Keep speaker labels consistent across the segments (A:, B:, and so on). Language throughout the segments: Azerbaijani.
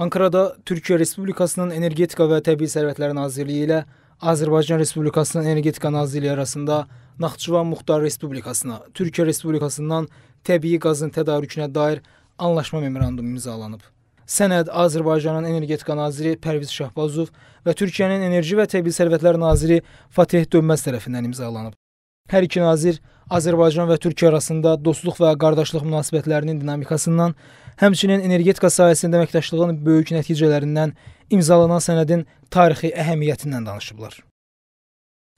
A: Ankarada Türkiyə Respublikasının Energetika və Təbii Sərvətlər Nazirliyi ilə Azərbaycan Respublikasının Energetika Nazirliyi arasında Naxçıvan Muxtar Respublikasına, Türkiyə Respublikasından təbii qazın tədarükünə dair anlaşma memorandumu imzalanıb. Sənəd Azərbaycanın Energetika naziri Pərviz Şahbazov və Türkiyənin Enerji və Təbii Sərvətlər naziri Fatih Dönməz tərəfindən imzalanıb. Hər iki nazir Azərbaycan və Türkiyə arasında dostluq və qardaşlıq münasibətlərinin dinamikasından, həmçinin energetika sahəsində əməkdaşlığın böyük nəticələrindən, imzalanan sənədin tarixi əhəmiyyətindən danışıblar.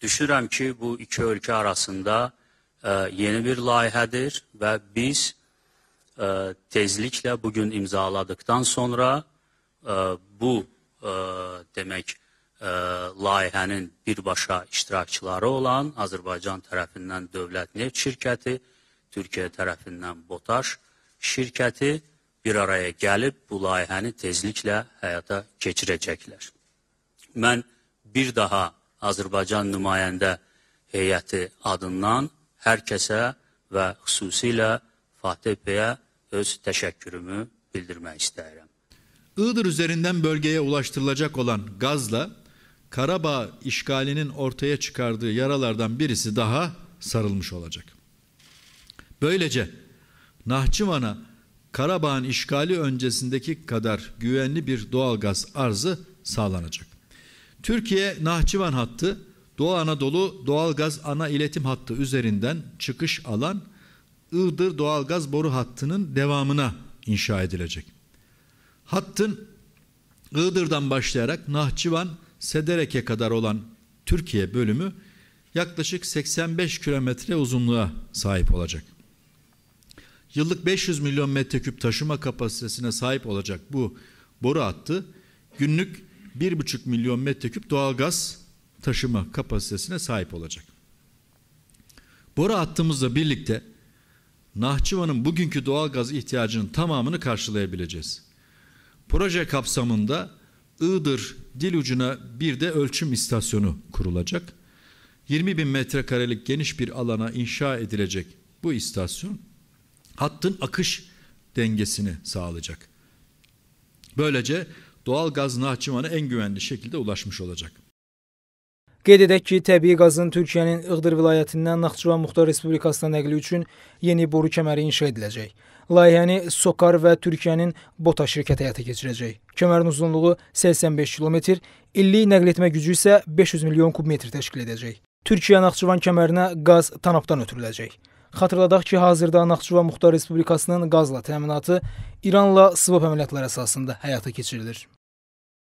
B: Düşürəm ki, bu iki ölkə arasında ə, e, yeni bir layihədir və biz ə, e, tezliklə bu gün imzaladıktan sonra ə, e, bu ə, demək layihənin birbaşa iştirakçıları olan Azərbaycan tərəfindən Dövlət Neft şirkəti, Türkiyə tərəfindən BOTAŞ şirkəti bir araya gəlib bu layihəni tezliklə həyata keçirəcəklər. Mən bir daha Azərbaycan nümayəndə heyəti adından hər kəsə və xüsusilə Fatih bəyə öz təşəkkürümü bildirmək istəyirəm.
C: Iğdır üzerinden bölgeye ulaştırılacak olan gazla Karabağ işgalinin ortaya çıkardığı yaralardan birisi daha sarılmış olacak. Böylece Nahçıvan'a Karabağ'ın işgali öncesindeki kadar güvenli bir doğalgaz arzı sağlanacak. Türkiye Nahçıvan hattı Doğu Anadolu doğalgaz ana iletim hattı üzerinden çıkış alan Iğdır doğalgaz boru hattının devamına inşa edilecek. Hattın Iğdır'dan başlayarak Nahçıvan Sederek'e kadar olan Türkiye bölümü yaklaşık 85 kilometre uzunluğa sahip olacak. Yıllık 500 milyon metreküp taşıma kapasitesine sahip olacak bu boru hattı günlük 1,5 milyon metreküp doğalgaz taşıma kapasitesine sahip olacak. Boru hattımızla birlikte Nahçıvan'ın bugünkü doğalgaz ihtiyacının tamamını karşılayabileceğiz. Proje kapsamında Iğdır dil ucuna bir de ölçüm istasyonu kurulacak. 20 bin metrekarelik geniş bir alana inşa edilecek bu istasyon hattın akış dengesini sağlayacak. Böylece doğal gaz Nahçıvan'a en güvenli şekilde ulaşmış olacak. Qeyd
A: edək ki, təbii qazın Türkiyənin Iğdır vilayətindən Naxçıvan Muxtar Respublikasına nəqli üçün yeni boru kəməri inşa ediləcək. Layihəni Sokar və Türkiyənin BOTA şirkəti həyata keçirəcək. Kəmərin uzunluğu 85 kilometr, illik nəql etmə gücü isə 500 milyon kubmetr təşkil edəcək. Türkiyə-Naxçıvan kəmərinə qaz Tanapdan ötürüləcək. Xatırladaq ki, hazırda Naxçıvan Muxtar Respublikasının qazla təminatı İranla swap əməliyyatları əsasında həyata keçirilir.